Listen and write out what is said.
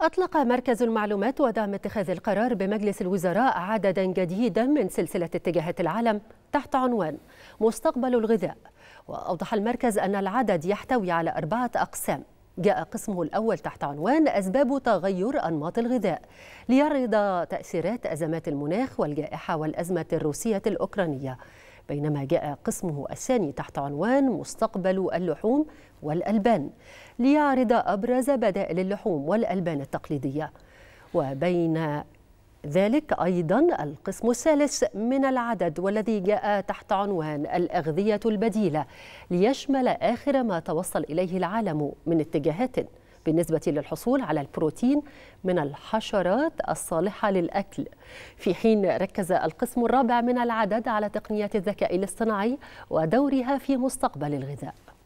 أطلق مركز المعلومات ودعم اتخاذ القرار بمجلس الوزراء عددا جديدا من سلسلة اتجاهات العالم تحت عنوان مستقبل الغذاء وأوضح المركز أن العدد يحتوي على أربعة أقسام جاء قسمه الأول تحت عنوان أسباب تغير أنماط الغذاء ليعرض تأثيرات أزمات المناخ والجائحة والأزمة الروسية الأوكرانية بينما جاء قسمه الثاني تحت عنوان مستقبل اللحوم والألبان ليعرض أبرز بدائل اللحوم والألبان التقليدية وبين ذلك أيضا القسم الثالث من العدد والذي جاء تحت عنوان الأغذية البديلة ليشمل آخر ما توصل إليه العالم من اتجاهات بالنسبة للحصول على البروتين من الحشرات الصالحة للأكل في حين ركز القسم الرابع من العدد على تقنيات الذكاء الاصطناعي ودورها في مستقبل الغذاء